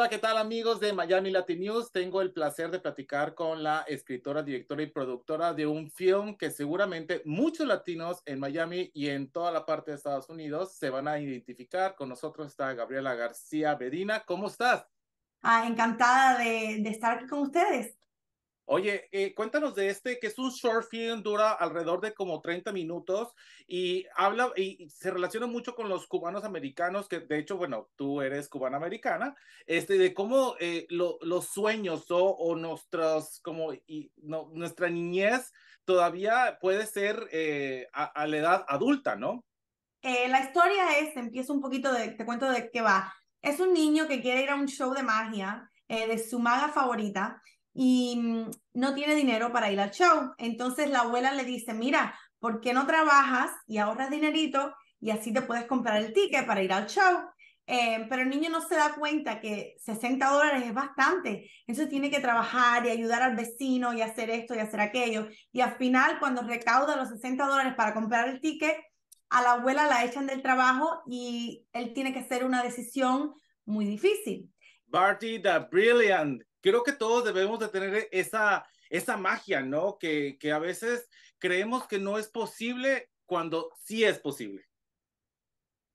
Hola, ¿qué tal amigos de Miami Latin News? Tengo el placer de platicar con la escritora, directora y productora de un film que seguramente muchos latinos en Miami y en toda la parte de Estados Unidos se van a identificar. Con nosotros está Gabriela García Bedina. ¿Cómo estás? Ah, encantada de, de estar aquí con ustedes. Oye, eh, cuéntanos de este, que es un short film, dura alrededor de como 30 minutos y habla y se relaciona mucho con los cubanos americanos, que de hecho, bueno, tú eres cubana americana, este, de cómo eh, los sueños o, nuestros, como, y, nuestra niñez todavía puede ser eh, a, a, la edad adulta, ¿no? la historia es, empiezo un poquito de, te cuento de qué va. Es un niño que quiere ir a un show de magia de su maga favorita y mm, no tiene dinero para ir al show. Entonces la abuela le dice, mira, ¿por qué no trabajas y ahorras dinerito y así te puedes comprar el ticket para ir al show? Eh, pero el niño no se da cuenta que 60 dólares es bastante. Entonces tiene que trabajar y ayudar al vecino y hacer esto y hacer aquello. Y al final, cuando recauda los 60 dólares para comprar el ticket, a la abuela la echan del trabajo y él tiene que hacer una decisión muy difícil. Barty the Brilliant creo que todos debemos de tener esa, esa magia, ¿no? Que, que a veces creemos que no es posible cuando sí es posible.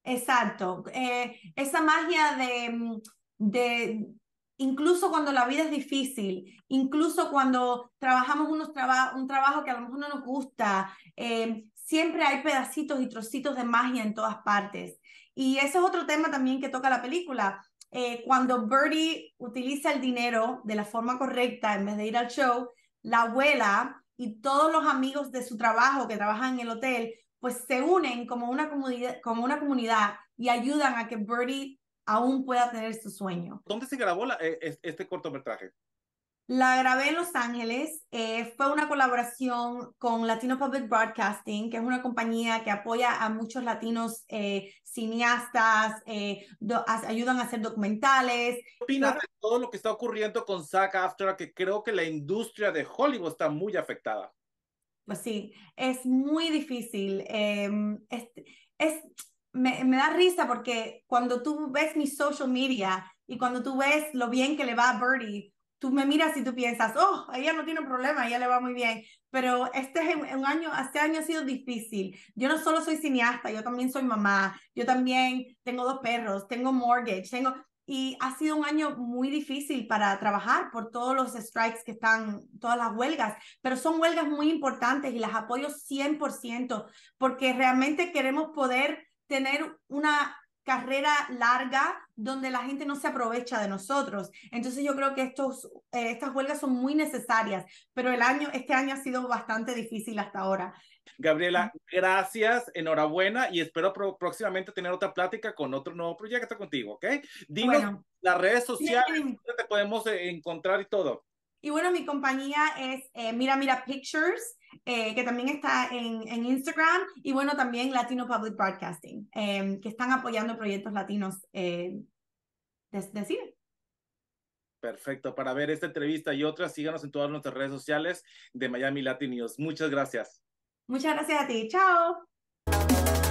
Exacto. Eh, esa magia de, mm, de, incluso cuando la vida es difícil, incluso cuando trabajamos unos un trabajo que a lo mejor no nos gusta, eh, siempre hay pedacitos y trocitos de magia en todas partes. Y ese es otro tema también que toca la película, eh, cuando Bertie utiliza el dinero de la forma correcta en vez de ir al show, la abuela y todos los amigos de su trabajo que trabajan en el hotel, pues se unen como una comunidad, como una comunidad y ayudan a que Bertie aún pueda tener su sueño. ¿Dónde se grabó la, eh, este cortometraje? La grabé en Los Ángeles, eh, fue una colaboración con Latino Public Broadcasting, que es una compañía que apoya a muchos latinos eh, cineastas, eh, ayudan a hacer documentales. ¿Qué opinas de todo lo que está ocurriendo con Zack AFTRA, que creo que la industria de Hollywood está muy afectada? Pues sí, es muy difícil. Em, es, me, da risa porque cuando tú ves mis social media y cuando tú ves lo bien que le va a Birdie, tú me miras y tú piensas, oh, ella no tiene problema, ella le va muy bien, pero este un año, este año ha sido difícil. Yo no solo soy cineasta, yo también soy mamá, yo también tengo dos perros, tengo mortgage, tengo... Y ha sido un año muy difícil para trabajar por todos los strikes que están, todas las huelgas, pero son huelgas muy importantes y las apoyo 100% porque realmente queremos poder tener una carrera larga donde la gente no se aprovecha de nosotros. Entonces yo creo que estos, eh, estas huelgas son muy necesarias, pero el año, este año ha sido bastante difícil hasta ahora. Gabriela, gracias, enhorabuena y espero próximamente tener otra plática con otro nuevo proyecto contigo, ¿ok? Dime las redes sociales, ¿dónde te podemos eh, encontrar y todo. Y bueno, mi compañía es eh, Mira Mira Pictures. Eh, que también está en, en, Instagram, y bueno, también Latino Public Broadcasting, em, que están apoyando proyectos latinos eh, de, Perfecto, para ver esta entrevista y otras, síganos en todas nuestras redes sociales de Miami Latinos. Muchas gracias. Muchas gracias a ti, chao.